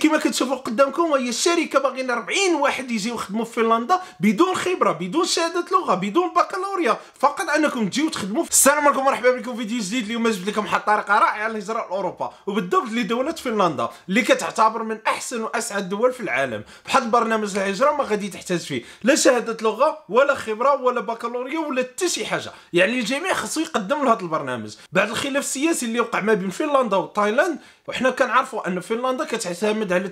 كما كتشوفوا قدامكم هي الشركه باغيين 40 واحد يجيو يخدموا في فنلندا بدون خبره بدون شهاده لغه بدون بكالوريا فقط انكم تجيو تخدموا في... السلام عليكم مرحبا بكم في فيديو جديد اليوم جبت لكم واحد الطريقه رائعه للهجره لاوروبا وبالضبط لدوله فنلندا اللي كتعتبر من احسن واسعد الدول في العالم بحال برنامج الهجره ما غادي تحتاج فيه لا شهاده لغه ولا خبره ولا بكالوريا ولا حتى شي حاجه يعني الجميع خصو يقدم لهذا البرنامج بعد الخلاف السياسي اللي وقع ما بين فنلندا وتايلاند وحنا كنعرفوا ان فنلندا كتعتمد على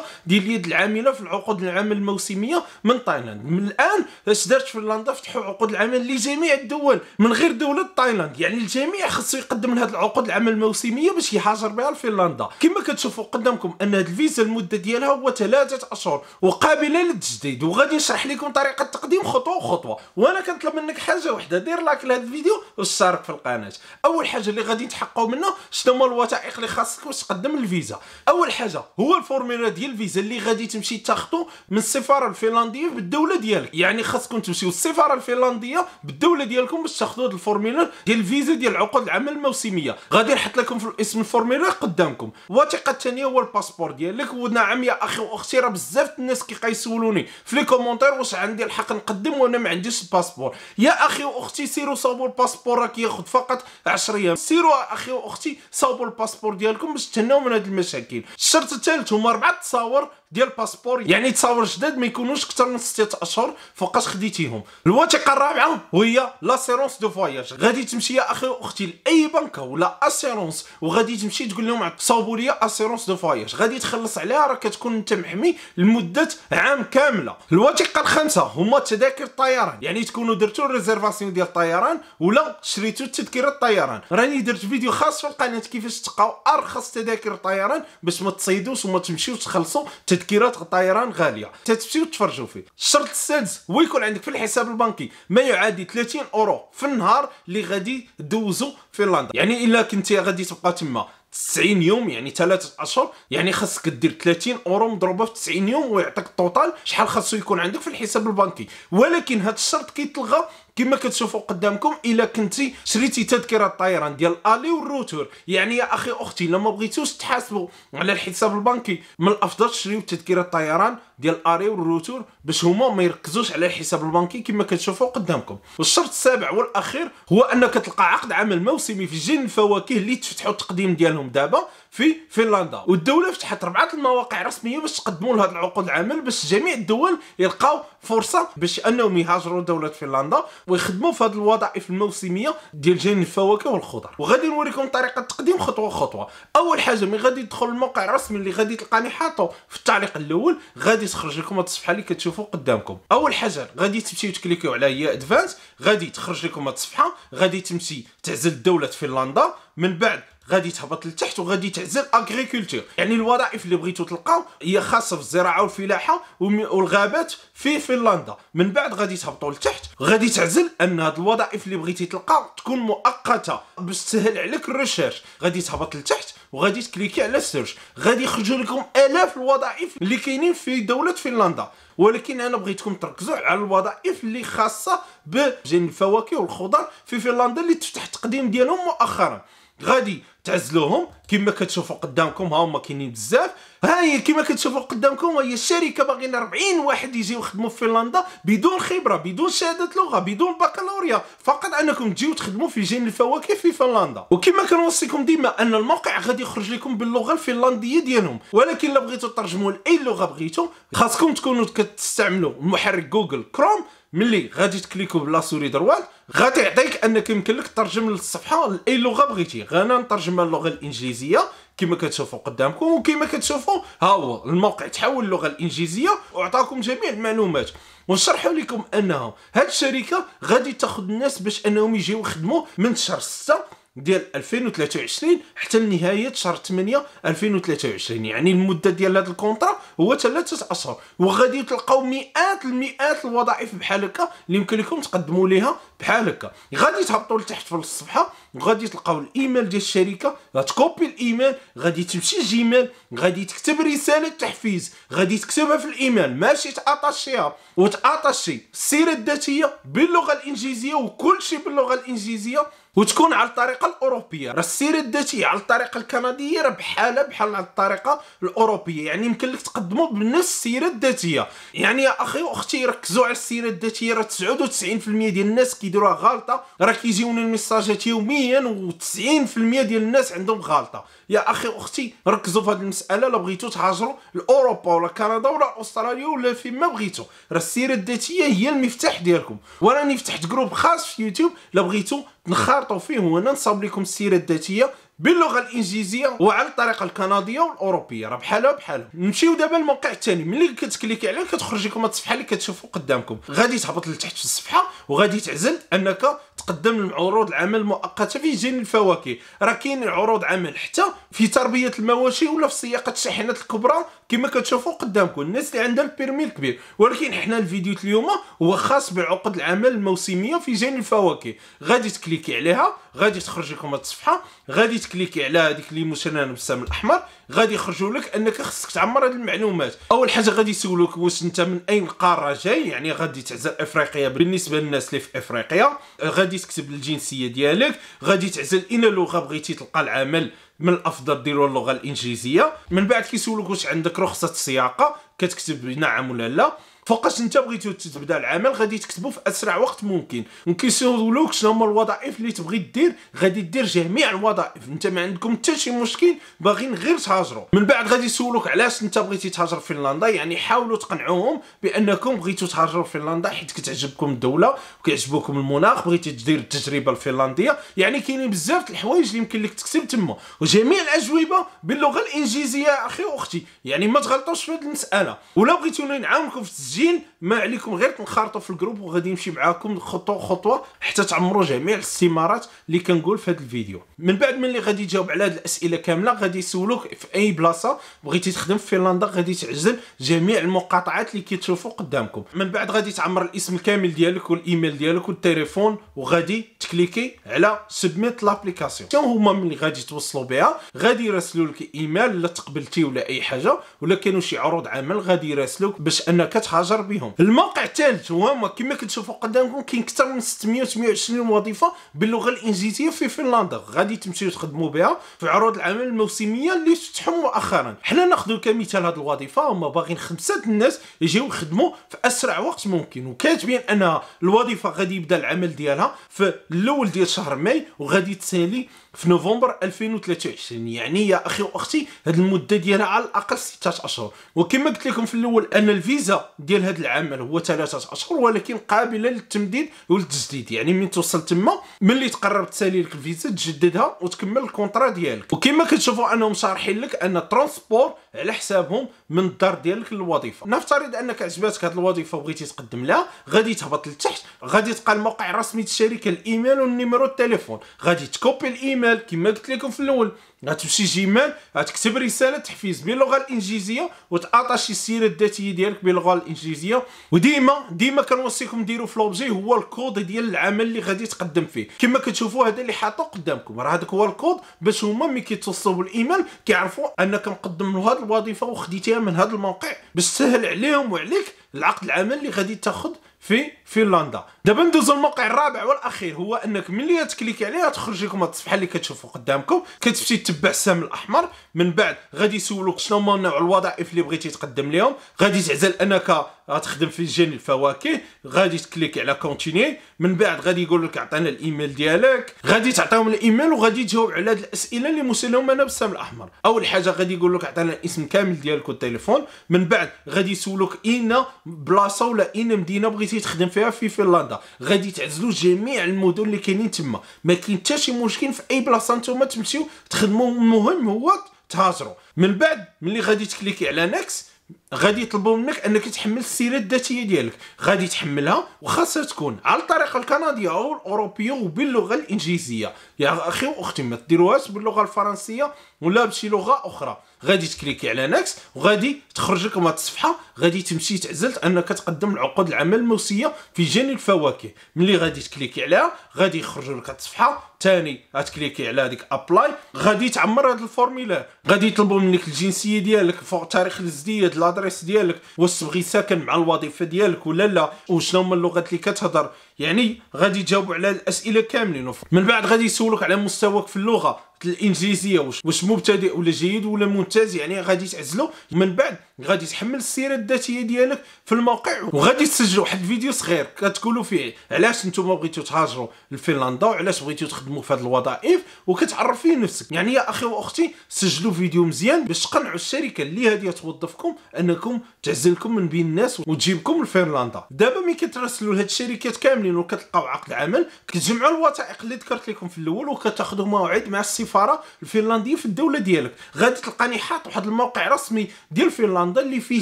90% ديال اليد العامله في العقود العمل الموسميه من تايلاند من الان اش دارت فنلندا فتحوا عقود العمل لجميع الدول من غير دوله تايلاند يعني الجميع خصو يقدم لهاد العقود العمل الموسميه باش يهاجر بها لفنلندا كما كتشوفوا قدامكم ان هاد الفيزا المده ديالها هو ثلاثه اشهر وقابله للتجديد وغادي نشرح لكم طريقه التقديم خطوه خطوه وانا كنطلب منك حاجه واحده دير لايك لهذا الفيديو واشترك في القناه اول حاجه اللي غادي تحققوا منها شنو هما الوثائق اللي خاص راسك واش تقدم الفيزا اول حاجه هو الفورميلا ديال الفيزا اللي غادي تمشي تاخذو من السفاره الفنلنديه بالدوله ديالك يعني خاصكم تمشيو السفاره الفنلنديه بالدوله ديالكم باش تاخذوا هذا الفورميلا ديال الفيزا ديال عقود العمل الموسميه غادي نحط لكم في الاسم الفورميلا قدامكم الوثيقه الثانيه هو الباسبور ديالك ونعم يا اخي واختي راه بزاف الناس كيقيسولوني في لي كومونتير واش عندي الحق نقدم وانا ما عنديش الباسبور يا اخي واختي سيروا صاوبوا الباسبور راه كياخذ فقط 10 ايام سيروا اخي واختي صوبوا الباسبور ديالكم ديالكم باش تهناو من هاد المشاكل الشرط الثالث هما اربعه تصاور ديال الباسبور يعني تصاور جداد ما يكونوش اكثر من 6 اشهر فوقاش خديتيهم الوثيقه الرابعه وهي لاسيرونس دو فواياج غادي تمشي يا اخي واختي لاي بنكه ولا اسيرونس وغادي تمشي تقول لهم صاوبوا لي اسيرونس دو فواياج غادي تخلص عليها راه كتكون انت محمي لمده عام كامله الوثيقه الخامسه هما تذاكر الطيران يعني تكونوا درتوا ريزيرفاسيون ديال الطيران ولا شريتوا تذكره الطيران راني درت فيديو خاص في القناه كيفاش تلقاو ارخص ارخص تذاكر طيران باش ما تصيدوش وما تمشيوش تخلصوا تذكيرات طيران غاليه تتمشيو تفرجوا فيه الشرط السادس هو يكون عندك في الحساب البنكي ما يعادل 30 اورو في النهار اللي غادي دوزو في لندن يعني الا كنتي غادي تبقى تما 90 يوم يعني 3 اشهر يعني خاصك دير 30 اورو مضروبه في 90 يوم ويعطيك التوتال شحال خاصو يكون عندك في الحساب البنكي ولكن هذا الشرط كيتلغى كما كتشوفوا قدامكم الا كنتي شريتي تذكره الطيران ديال الالي والروتور يعني يا اخي اختي لما بغيتوش تحاسبوا على الحساب البنكي من الافضل تشريو تذكره الطيران ديال الاري والروتور باش هما ما يركزوش على الحساب البنكي كما كتشوفوا قدامكم والشرط السابع والاخير هو انك تلقى عقد عمل موسمي في جن الفواكه اللي تفتحوا التقديم ديالهم دابا في فنلندا والدوله فتحت اربعه المواقع رسميه باش تقدموا لهاد العقود العمل باش جميع الدول يلقاو فرصه باش انهم يهاجروا دوله فنلندا ويخدموا في هذه الوظائف الموسميه ديال جين الفواكه والخضر وغادي نوريكم طريقه التقديم خطوه خطوه اول حاجه ملي غادي تدخل الموقع الرسمي اللي غادي تلقاني حاطه في التعليق الاول غادي تخرج لكم هذه الصفحه اللي كتشوفوا قدامكم اول حاجه غادي تمشيو تكليكيو على هي ادفانس غادي تخرج لكم هذه الصفحه غادي تمشي تعزل دوله فنلندا من بعد غادي تهبط لتحت وغادي تعزل اغريكولتور يعني الوظائف اللي بغيتو تلقاو هي خاصه في الزراعه والفلاحه والغابات في فنلندا من بعد غادي تهبطوا لتحت غادي تعزل ان هاد الوظائف اللي بغيتي تلقاو تكون مؤقته باش تسهل عليك الريشيرش غادي تهبط لتحت وغادي تكليكي على السيرش غادي يخرجوا لكم الاف الوظائف اللي كاينين في دوله فنلندا ولكن انا بغيتكم تركزوا على الوظائف اللي خاصه بجن الفواكه والخضر في فنلندا اللي تفتح التقديم ديالهم مؤخرا غادي تعزلوهم كما كتشوفوا قدامكم ها هما كاينين بزاف ها هي كما كتشوفوا قدامكم هي الشركه باغيين 40 واحد يجيو يخدموا في فنلندا بدون خبره بدون شهاده لغه بدون بكالوريا فقط انكم تجيو تخدموا في جين الفواكه في فنلندا وكما كنوصيكم ديما ان الموقع غادي يخرج لكم باللغه الفنلنديه ديالهم ولكن الا بغيتو ترجموا لاي لغه بغيتو خاصكم تكونوا كتستعملوا محرك جوجل كروم ملي غادي تكليكو بلا سوري دروال غادي يعطيك انك يمكن لك ترجم للصفحه لاي لغه بغيتي غانا نترجمها للغه الانجليزيه كما كتشوفوا قدامكم وكما كتشوفوا ها هو الموقع تحول اللغه الانجليزيه وعطاكم جميع المعلومات ونشرحوا لكم انها هاد الشركه غادي تاخذ الناس باش انهم يجيو يخدموا من شهر 6 ديال 2023 حتى لنهايه شهر 8 2023 يعني المده ديال هذا الكونطرا هو ثلاثه اشهر وغادي تلقاو مئات المئات الوظائف بحال هكا اللي يمكن لكم تقدموا ليها بحال هكا غادي تهبطوا لتحت في الصفحه وغادي تلقاو الايميل ديال الشركه غتكوبي الايميل غادي تمشي جيميل غادي تكتب رساله تحفيز غادي تكتبها في الايميل ماشي تاطاشيها وتاطاشي السيره الذاتيه باللغه الانجليزيه وكل شيء باللغه الانجليزيه وتكون على الطريقه الاوروبيه راه السيره الذاتيه على الطريقه الكنديه راه بحالها بحال على الطريقه الاوروبيه يعني يمكن لك تقدموا بنفس السيره الذاتيه يعني يا اخي واختي ركزوا على السيره الذاتيه راه 99% ديال الناس كيديروها غلطه راه كيجيونا الميساجات يوميا و90% ديال الناس عندهم غلطه يا اخي اختي ركزوا في هذه المساله لا بغيتوا تهاجروا لاوروبا ولا كندا ولا استراليا ولا فين ما بغيتوا راه السيره الذاتيه هي المفتاح ديالكم وراني فتحت جروب خاص في يوتيوب لا بغيتوا تنخرطوا فيه وانا نصاوب لكم السيره الذاتيه باللغه الانجليزيه وعلى الطريقه الكنديه والاوروبيه راه بحالها بحالها نمشيو دابا الموقع الثاني ملي كتكليكي عليه كتخرج لكم الصفحه اللي كتشوفوا قدامكم غادي تهبط لتحت في الصفحه وغادي تعزل انك تقدم عروض العمل مؤقته في جين الفواكه راه كاين عروض عمل حتى في تربيه المواشي ولا في سياقه الشاحنات الكبرى كما كتشوفوا قدامكم الناس اللي عندها البيرمي الكبير ولكن حنا الفيديو اليوم هو خاص بعقد العمل الموسميه في جين الفواكه غادي تكليكي عليها غادي تخرج لكم هذه الصفحه غادي تكليكي على هذيك اللي مسنن بالسهم الاحمر غادي يخرجوا لك انك خصك تعمر هذه المعلومات اول حاجه غادي يسولوك واش انت من اين قاره جاي يعني غادي تعزل افريقيا بالنسبه للناس اللي في افريقيا غادي تكتب الجنسيه ديالك غادي تعزل اين لغه بغيتي تلقى العمل من الافضل ديروا اللغه الانجليزيه من بعد كيسولوك واش عندك رخصه سياقه كتكتب نعم ولا لا فوقاش انت بغيتو تبدا العمل غادي تكتبو في اسرع وقت ممكن وكيسولوك شنو هما الوظائف اللي تبغي دير غادي دير جميع الوظائف انت ما عندكم حتى شي مشكل باغيين غير تهاجروا من بعد غادي يسولوك علاش انت بغيتي تهاجر فنلندا يعني حاولوا تقنعوهم بانكم بغيتو تهاجروا فنلندا حيت كتعجبكم الدوله وكيعجبكم المناخ بغيتي دير التجربه الفنلنديه يعني كاينين بزاف الحوايج اللي يمكن لك تكتب تما وجميع الاجوبه باللغه الانجليزيه اخي واختي يعني ما تغلطوش في هذه المساله ولا بغيتوني نعاونكم في الجين ما عليكم غير تنخرطوا في الجروب وغادي نمشي معاكم خطوه خطوه حتى تعمروا جميع الاستمارات اللي كنقول في هذا الفيديو من بعد ملي غادي تجاوب على هذه الاسئله كامله غادي يسولوك في اي بلاصه بغيتي تخدم في فنلندا غادي تعزل جميع المقاطعات اللي كتشوفوا قدامكم من بعد غادي تعمر الاسم الكامل ديالك والايميل ديالك والتليفون وغادي تكليكي على سبميت لابليكاسيون شنو هما اللي غادي توصلوا بها غادي يرسلوا لك ايميل لا تقبلتي ولا اي حاجه ولا كانوا شي عروض عمل غادي يراسلوك باش انك تهاجر الحجر بهم الموقع الثالث هو كما كتشوفوا قدامكم كاين اكثر من 600 وظيفه باللغه الانجليزيه في فنلندا غادي تمشيو تخدموا بها في عروض العمل الموسميه اللي تفتحوا مؤخرا حنا ناخذوا كمثال هذه الوظيفه هما باغيين خمسه الناس يجيو يخدموا في اسرع وقت ممكن وكاتبين ان الوظيفه غادي يبدا العمل ديالها في الاول ديال شهر ماي وغادي تسالي في نوفمبر 2023 يعني يا اخي واختي هذه المده ديالها على الاقل 16 اشهر وكما قلت لكم في الاول ان الفيزا ديال ديال هذا العمل هو ثلاثه اشهر ولكن قابله للتمديد والتجديد يعني من توصل تما ملي تقرر تسالي لك الفيزا تجددها وتكمل الكونطرا ديالك وكما كتشوفوا انهم شارحين لك ان ترونسبور على حسابهم من الدار ديالك للوظيفه نفترض انك عجباتك هذه الوظيفه وبغيتي تقدم لها غادي تهبط لتحت غادي تلقى الموقع الرسمي ديال الشركه الايميل والنيميرو التليفون غادي تكوبي الايميل كما قلت لكم في الاول غتمشي جيمال غتكتب رساله تحفيز باللغه الانجليزيه وتاطاشي السيره الذاتيه ديالك باللغه الانجليزيه وديما ديما كنوصيكم ديروا في لوبجي هو الكود ديال العمل اللي غادي تقدم فيه كما كتشوفوا هذا اللي حاطو قدامكم راه هذاك هو الكود باش هما ملي كيتوصلوا بالايميل كيعرفوا انك مقدم له هذه الوظيفه وخديتيها من هذا الموقع باش تسهل عليهم وعليك العقد العمل اللي غادي تاخذ في فنلندا دابا ندوزو الموقع الرابع والاخير هو انك ملي تكليك عليه تخرج لكم هاد الصفحه اللي كتشوفوا قدامكم كتمشي تتبع السهم الاحمر من بعد غادي يسولوك شنو هما نوع الوظائف اللي بغيتي تقدم لهم غادي تعزل انك غتخدم في جين الفواكه غادي تكليك على كونتيني من بعد غادي يقول لك عطينا الايميل ديالك غادي تعطيهم الايميل وغادي تجاوب على هاد الاسئله اللي مسلمه انا بالسهم الاحمر اول حاجه غادي يقول لك عطينا الاسم كامل ديالك والتليفون من بعد غادي يسولوك اين بلاصه ولا اين مدينه بغيتي تخدم فيها في فنلندا غادي تعزلوا جميع المدن اللي كاينين تما ما كاين حتى شي مشكل في اي بلاصه نتوما تمشيو تخدموا المهم هو تهاجروا من بعد ملي غادي تكليكي على نكس غادي يطلبوا منك انك تحمل السيره الذاتيه ديالك غادي تحملها وخاصها تكون على الطريقه الكنديه او الاوروبيه وباللغه الانجليزيه يا اخي واختي ما ديروهاش باللغه الفرنسيه ولا بشي لغه اخرى غادي تكليكي على نكس وغادي تخرجك من الصفحه غادي تمشي تعزلت انك تقدم العقود العمل الموسيه في جني الفواكه ملي غادي تكليكي عليها غادي يخرج لك الصفحه ثاني غتكليكي على هذيك ابلاي غادي تعمر هذا الفورميلار غادي يطلبوا منك الجنسيه ديالك فوق تاريخ الازدياد الادريس ديالك واش تبغي ساكن مع الوظيفه ديالك ولا لا وشنو هما اللغات اللي كتهضر يعني غادي يجاوبوا على الاسئله كاملين من بعد غادي يسولك على مستواك في اللغه الانجليزيه واش واش مبتدئ ولا جيد ولا ممتاز يعني غادي تعزلو من بعد غادي تحمل السيره الذاتيه ديالك في الموقع وغادي تسجلوا واحد الفيديو صغير كتقولوا فيه علاش نتوما بغيتو تهاجروا لفنلندا وعلاش بغيتو تخدموا في هذه الوظائف وكتعرف فيه نفسك يعني يا اخي واختي سجلوا فيديو مزيان باش تقنعوا الشركه اللي هذه توظفكم انكم تعزلكم من بين الناس وتجيبكم لفنلندا دابا ملي كترسلوا لهاد الشركات كاملين وكتلقاو عقد عمل كتجمعوا الوثائق اللي ذكرت لكم في الاول وكتاخذوا موعد مع السي السفاره الفنلنديه في الدوله ديالك غادي تلقاني حاط واحد الموقع رسمي ديال فنلندا اللي فيه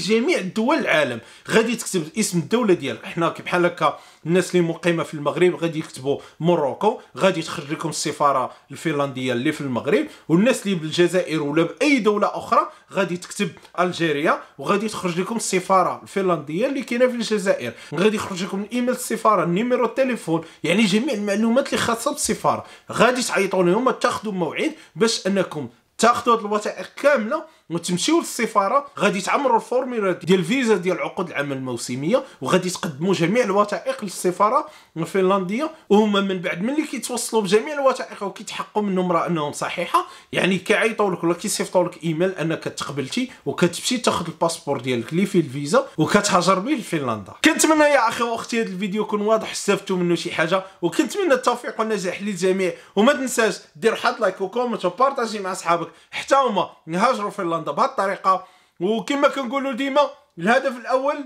جميع دول العالم غادي تكتب اسم الدوله ديالك حنا بحال هكا الناس اللي مقيمه في المغرب غادي يكتبوا موروكو غادي تخرج لكم السفاره الفنلنديه اللي في المغرب والناس اللي بالجزائر ولا باي دوله اخرى غادي تكتب الجيريا وغادي تخرج لكم السفاره الفنلنديه اللي كاينه في الجزائر غادي يخرج لكم الايميل السفاره النيميرو التليفون يعني جميع المعلومات اللي خاصه بالسفاره غادي تعيطوا لهم تاخذوا موعد الموعد باش انكم تاخذوا الوثائق كامله وتمشيو للسفاره غادي تعمروا الفورميلا ديال الفيزا ديال عقود العمل الموسميه وغادي تقدموا جميع الوثائق للسفاره الفنلنديه وهما من بعد ملي كيتوصلوا بجميع الوثائق وكيتحققوا منهم راه انهم صحيحه يعني كيعيطوا لك ولا كيصيفطوا لك ايميل انك تقبلتي وكتمشي تاخذ الباسبور ديالك اللي فيه الفيزا وكتهاجر به لفنلندا كنتمنى يا اخي واختي هذا الفيديو يكون واضح استفدتوا منه شي حاجه وكنتمنى التوفيق والنجاح للجميع وما تنساش دير حط لايك وكومنت وبارطاجي مع اصحابك حتى هما يهاجروا فنلندا بولندا بهالطريقه وكما كنقولوا ديما الهدف الاول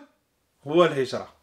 هو الهجره